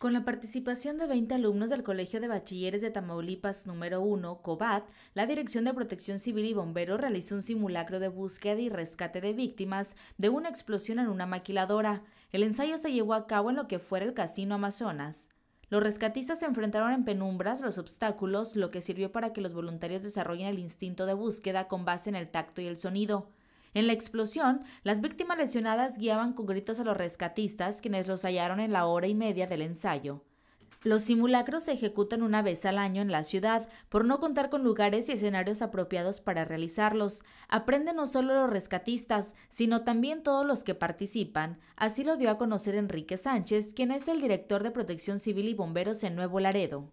Con la participación de 20 alumnos del Colegio de Bachilleres de Tamaulipas número 1, COBAT, la Dirección de Protección Civil y Bomberos realizó un simulacro de búsqueda y rescate de víctimas de una explosión en una maquiladora. El ensayo se llevó a cabo en lo que fuera el Casino Amazonas. Los rescatistas se enfrentaron en penumbras los obstáculos, lo que sirvió para que los voluntarios desarrollen el instinto de búsqueda con base en el tacto y el sonido. En la explosión, las víctimas lesionadas guiaban con gritos a los rescatistas, quienes los hallaron en la hora y media del ensayo. Los simulacros se ejecutan una vez al año en la ciudad, por no contar con lugares y escenarios apropiados para realizarlos. Aprenden no solo los rescatistas, sino también todos los que participan. Así lo dio a conocer Enrique Sánchez, quien es el director de Protección Civil y Bomberos en Nuevo Laredo.